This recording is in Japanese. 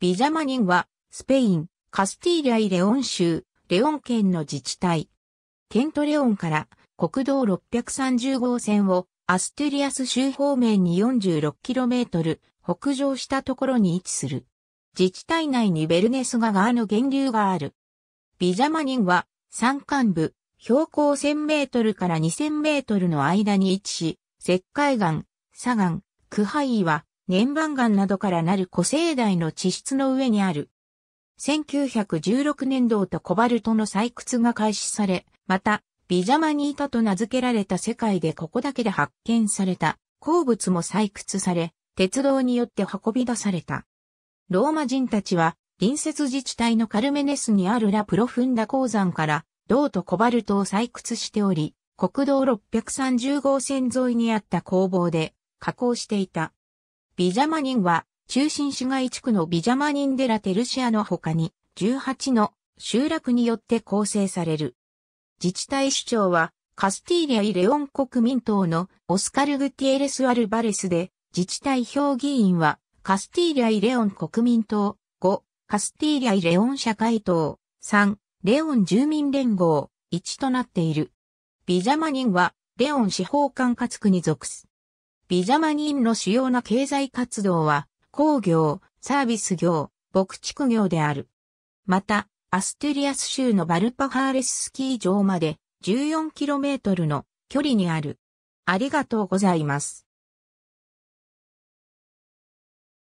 ビジャマニンは、スペイン、カスティーリャイ・レオン州、レオン県の自治体。ケント・レオンから国道630号線をアステリアス州方面に 46km 北上したところに位置する。自治体内にベルネス川の源流がある。ビジャマニンは山間部、標高1000メートルから2000メートルの間に位置し、石灰岩、砂岩、クハイは粘板岩などからなる古生代の地質の上にある。1916年度とコバルトの採掘が開始され、また、ビジャマニータと名付けられた世界でここだけで発見された鉱物も採掘され、鉄道によって運び出された。ローマ人たちは、隣接自治体のカルメネスにあるラプロフンダ鉱山から、銅とコバルトを採掘しており、国道630号線沿いにあった工房で加工していた。ビジャマニンは、中心市街地区のビジャマニンデラ・テルシアの他に、18の集落によって構成される。自治体首長は、カスティーリア・イ・レオン国民党のオスカル・グティエレス・アルバレスで、自治体評議員は、カスティーリア・イ・レオン国民党、5、カスティーリア・イ・レオン社会党、3、レオン住民連合、1となっている。ビジャマニンは、レオン司法管轄区に属す。ビジャマニンの主要な経済活動は、工業、サービス業、牧畜業である。また、アステリアス州のバルパハーレススキー場まで 14km の距離にある。ありがとうございます。